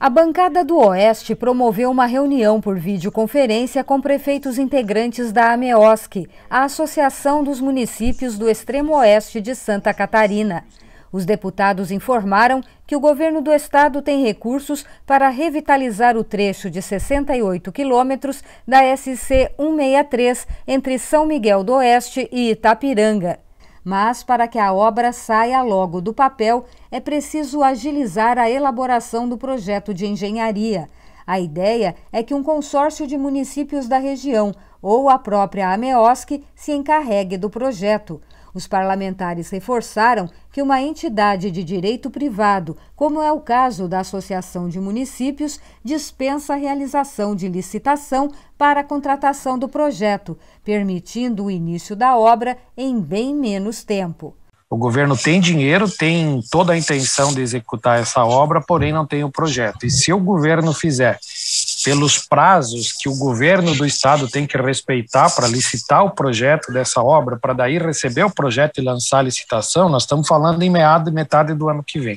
A bancada do Oeste promoveu uma reunião por videoconferência com prefeitos integrantes da AMEOSC, a Associação dos Municípios do Extremo Oeste de Santa Catarina. Os deputados informaram que o governo do estado tem recursos para revitalizar o trecho de 68 quilômetros da SC 163 entre São Miguel do Oeste e Itapiranga. Mas para que a obra saia logo do papel, é preciso agilizar a elaboração do projeto de engenharia. A ideia é que um consórcio de municípios da região ou a própria AMEOSC se encarregue do projeto. Os parlamentares reforçaram que uma entidade de direito privado, como é o caso da Associação de Municípios, dispensa a realização de licitação para a contratação do projeto, permitindo o início da obra em bem menos tempo. O governo tem dinheiro, tem toda a intenção de executar essa obra, porém não tem o projeto. E se o governo fizer pelos prazos que o governo do estado tem que respeitar para licitar o projeto dessa obra, para daí receber o projeto e lançar a licitação, nós estamos falando em meado e metade do ano que vem.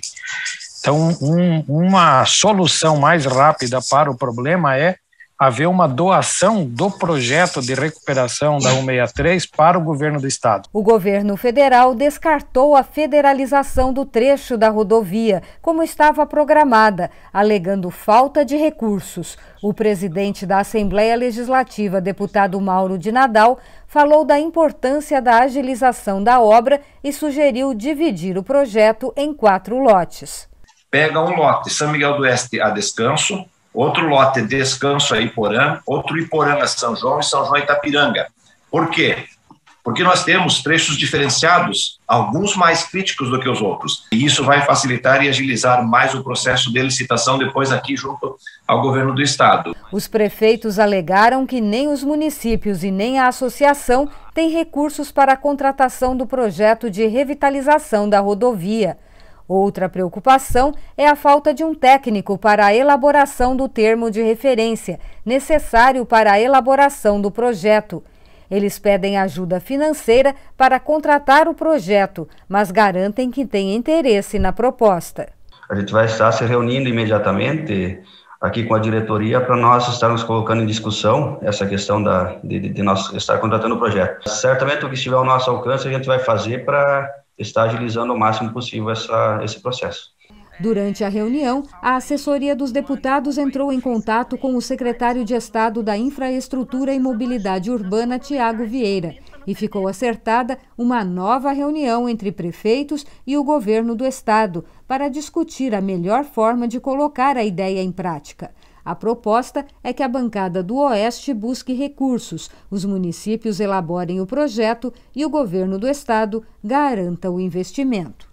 Então, um, uma solução mais rápida para o problema é haver uma doação do projeto de recuperação da 163 para o governo do estado. O governo federal descartou a federalização do trecho da rodovia, como estava programada, alegando falta de recursos. O presidente da Assembleia Legislativa, deputado Mauro de Nadal, falou da importância da agilização da obra e sugeriu dividir o projeto em quatro lotes. Pega um lote São Miguel do Oeste a descanso, Outro lote Descanso a é Iporã, outro Iporã a é São João e São João a é Itapiranga. Por quê? Porque nós temos trechos diferenciados, alguns mais críticos do que os outros. E isso vai facilitar e agilizar mais o processo de licitação depois aqui junto ao governo do estado. Os prefeitos alegaram que nem os municípios e nem a associação têm recursos para a contratação do projeto de revitalização da rodovia. Outra preocupação é a falta de um técnico para a elaboração do termo de referência, necessário para a elaboração do projeto. Eles pedem ajuda financeira para contratar o projeto, mas garantem que têm interesse na proposta. A gente vai estar se reunindo imediatamente aqui com a diretoria para nós estarmos colocando em discussão essa questão da, de, de nós estar contratando o projeto. Certamente o que estiver ao nosso alcance a gente vai fazer para estar agilizando o máximo possível essa, esse processo. Durante a reunião, a assessoria dos deputados entrou em contato com o secretário de Estado da Infraestrutura e Mobilidade Urbana, Tiago Vieira, e ficou acertada uma nova reunião entre prefeitos e o governo do Estado para discutir a melhor forma de colocar a ideia em prática. A proposta é que a bancada do Oeste busque recursos, os municípios elaborem o projeto e o governo do estado garanta o investimento.